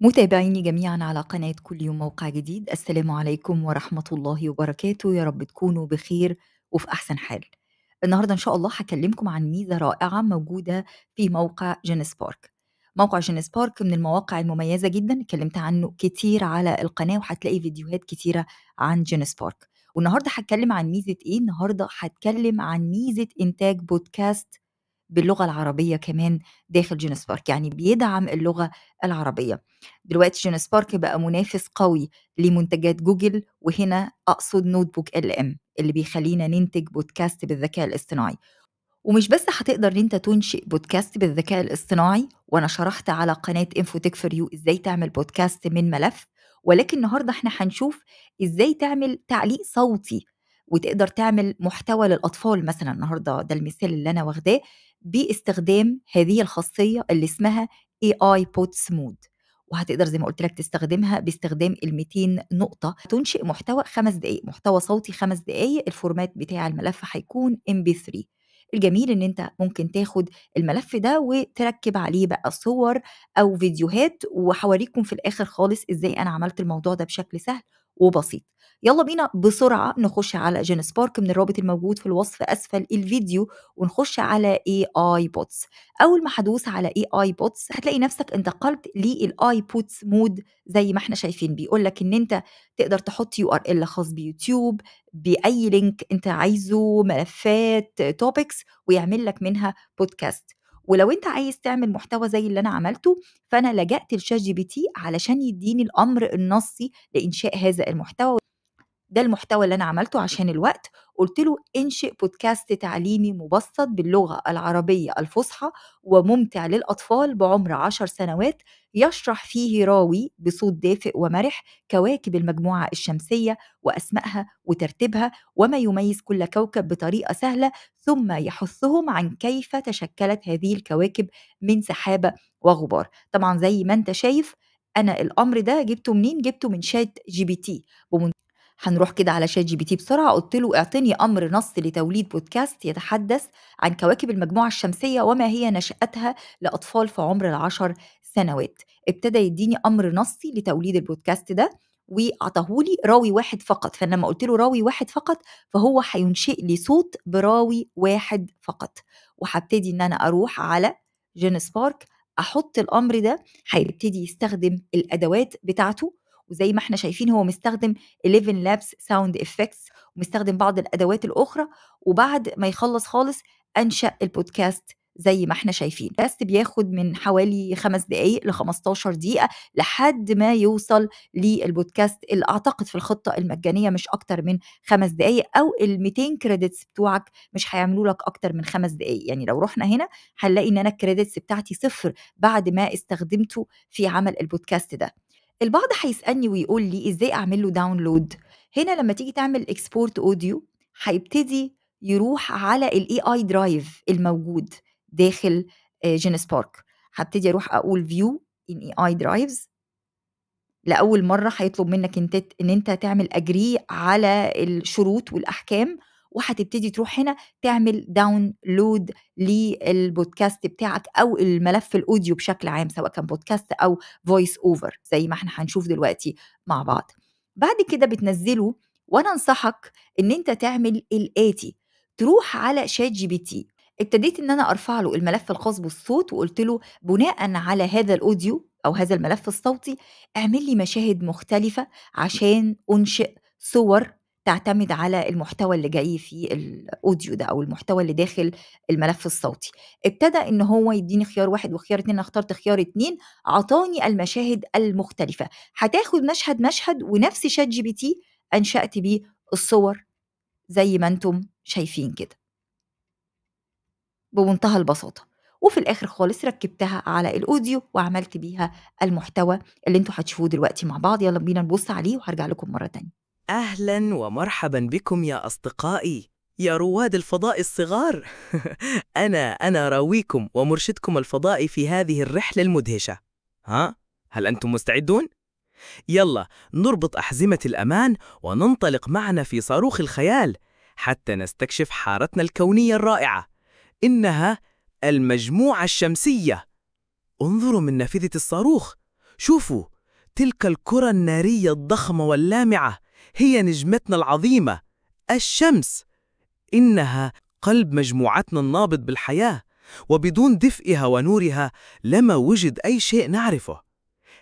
متابعيني جميعا على قناة كل يوم موقع جديد السلام عليكم ورحمة الله وبركاته يا رب تكونوا بخير وفي أحسن حال النهاردة إن شاء الله هكلمكم عن ميزة رائعة موجودة في موقع جينيس بارك موقع جينيس بارك من المواقع المميزة جدا اتكلمت عنه كتير على القناة وهتلاقي فيديوهات كتيرة عن جينيس بارك والنهاردة هتكلم عن ميزة إيه؟ النهاردة هتكلم عن ميزة إنتاج بودكاست باللغه العربيه كمان داخل جينيس بارك يعني بيدعم اللغه العربيه دلوقتي جينيس بارك بقى منافس قوي لمنتجات جوجل وهنا اقصد نوت بوك ال ام اللي بيخلينا ننتج بودكاست بالذكاء الاصطناعي ومش بس هتقدر ان انت تنشئ بودكاست بالذكاء الاصطناعي وانا شرحت على قناه انفوتك فور يو ازاي تعمل بودكاست من ملف ولكن النهارده احنا هنشوف ازاي تعمل تعليق صوتي وتقدر تعمل محتوى للاطفال مثلا النهارده ده المثال اللي انا واخداه باستخدام هذه الخاصية اللي اسمها AI Pots Mode وهتقدر زي ما قلت لك تستخدمها باستخدام ال 200 نقطة تنشئ محتوى خمس دقايق محتوى صوتي خمس دقايق الفورمات بتاع الملف هيكون MP3 الجميل ان انت ممكن تاخد الملف ده وتركب عليه بقى صور او فيديوهات وحوريكم في الاخر خالص ازاي انا عملت الموضوع ده بشكل سهل وبسيط يلا بينا بسرعة نخش على جين سبارك من الرابط الموجود في الوصف أسفل الفيديو ونخش على اي اي بوتس أول ما هدوس على اي اي بوتس هتلاقي نفسك انتقلت للاي بوتس مود زي ما احنا شايفين بيقول لك ان انت تقدر تحط يو ار ال خاص بيوتيوب باي لينك انت عايزه ملفات توبكس ويعمل لك منها بودكاست ولو انت عايز تعمل محتوى زي اللي انا عملته فانا لجأت لشات جي بي تي علشان يديني الامر النصي لانشاء هذا المحتوى ده المحتوى اللي انا عملته عشان الوقت قلت له انشئ بودكاست تعليمي مبسط باللغه العربيه الفصحى وممتع للاطفال بعمر عشر سنوات يشرح فيه راوي بصوت دافئ ومرح كواكب المجموعه الشمسيه واسمائها وترتيبها وما يميز كل كوكب بطريقه سهله ثم يحثهم عن كيف تشكلت هذه الكواكب من سحابه وغبار طبعا زي ما انت شايف انا الامر ده جبته منين جبته من شات جي بي تي هنروح كده على شات جي بي تي بسرعه قلت له اعطني امر نص لتوليد بودكاست يتحدث عن كواكب المجموعه الشمسيه وما هي نشاتها لاطفال في عمر العشر سنوات ابتدى يديني امر نصي لتوليد البودكاست ده وعطاهولي راوي واحد فقط فلما قلت له راوي واحد فقط فهو هينشئ لي صوت براوي واحد فقط وهبتدي ان انا اروح على جينيس سبارك احط الامر ده هيبتدي يستخدم الادوات بتاعته وزي ما احنا شايفين هو مستخدم 11 لابس ساوند افكتس ومستخدم بعض الادوات الاخرى وبعد ما يخلص خالص انشا البودكاست زي ما احنا شايفين بس بياخد من حوالي خمس دقايق ل 15 دقيقة لحد ما يوصل للبودكاست اللي اعتقد في الخطة المجانية مش اكتر من خمس دقايق او ال 200 كريدتس بتوعك مش هيعملوا لك اكتر من خمس دقايق يعني لو رحنا هنا هنلاقي ان انا الكريدتس بتاعتي صفر بعد ما استخدمته في عمل البودكاست ده البعض هيسألني ويقول لي إزاي أعمل له داونلود هنا لما تيجي تعمل إكسبورت أوديو هيبتدي يروح على الاي اي درايف الموجود داخل جين آه، سبارك هبتدي اروح اقول فيو ان اي اي درايفز لاول مره هيطلب منك انت ان انت تعمل اجري على الشروط والاحكام وهتبتدي تروح هنا تعمل داونلود للبودكاست بتاعك او الملف الاوديو بشكل عام سواء كان بودكاست او فويس اوفر زي ما احنا هنشوف دلوقتي مع بعض بعد كده بتنزله وانا انصحك ان انت تعمل الاتي تروح على شات جي بي تي ابتديت ان انا ارفع له الملف الخاص بالصوت وقلت له بناء على هذا الاوديو او هذا الملف الصوتي اعمل لي مشاهد مختلفه عشان انشئ صور تعتمد على المحتوى اللي جاي في الاوديو ده او المحتوى اللي داخل الملف الصوتي ابتدى ان هو يديني خيار واحد وخيار اتنين انا اخترت خيار اتنين عطاني المشاهد المختلفه هتاخد مشهد مشهد ونفس شات جي بي تي انشات بيه الصور زي ما انتم شايفين كده بمنتهى البساطه وفي الاخر خالص ركبتها على الاوديو وعملت بيها المحتوى اللي انتوا هتشوفوه دلوقتي مع بعض يلا بينا نبص عليه وهرجع لكم مره تانيه أهلا ومرحبا بكم يا أصدقائي يا رواد الفضاء الصغار أنا أنا راويكم ومرشدكم الفضائي في هذه الرحلة المدهشة ها؟ هل أنتم مستعدون؟ يلا نربط أحزمة الأمان وننطلق معنا في صاروخ الخيال حتى نستكشف حارتنا الكونية الرائعة إنها المجموعة الشمسية انظروا من نافذة الصاروخ شوفوا تلك الكرة النارية الضخمة واللامعة هي نجمتنا العظيمة الشمس إنها قلب مجموعتنا النابض بالحياة وبدون دفئها ونورها لما وجد أي شيء نعرفه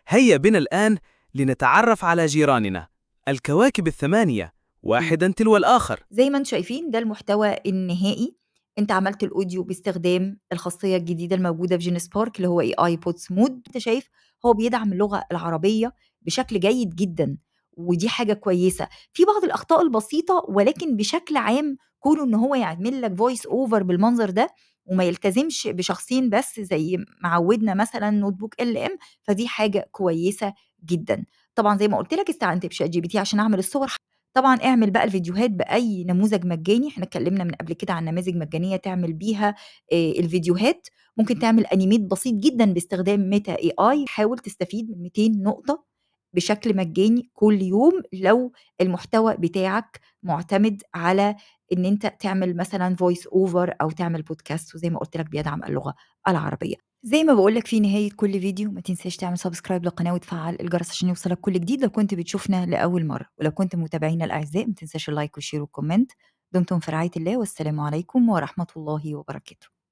هيا بنا الآن لنتعرف على جيراننا الكواكب الثمانية واحدا تلو الآخر زي ما انتم شايفين ده المحتوى النهائي انت عملت الاوديو باستخدام الخاصيه الجديده الموجوده في جينيس بارك اللي هو اي بوتس مود انت شايف هو بيدعم اللغه العربيه بشكل جيد جدا ودي حاجة كويسة في بعض الأخطاء البسيطة ولكن بشكل عام كونه إن هو يعمل لك فويس أوفر بالمنظر ده وما يلتزمش بشخصين بس زي معودنا مثلا نوت بوك ال ام فدي حاجه كويسه جدا طبعا زي ما قلت لك استعنت بشات جي بي تي عشان اعمل الصور طبعا اعمل بقى الفيديوهات باي نموذج مجاني احنا اتكلمنا من قبل كده عن نماذج مجانيه تعمل بيها آه، الفيديوهات ممكن تعمل انيميت بسيط جدا باستخدام ميتا اي اي حاول تستفيد من 200 نقطه بشكل مجاني كل يوم لو المحتوى بتاعك معتمد على ان انت تعمل مثلا فويس اوفر او تعمل بودكاست وزي ما قلت لك بيدعم اللغه العربيه زي ما بقول لك في نهاية كل فيديو ما تنساش تعمل سبسكرايب للقناة وتفعل الجرس عشان يوصلك كل جديد لو كنت بتشوفنا لأول مرة ولو كنت متابعينا الأعزاء ما تنساش اللايك والشير والكومنت دمتم في رعاية الله والسلام عليكم ورحمة الله وبركاته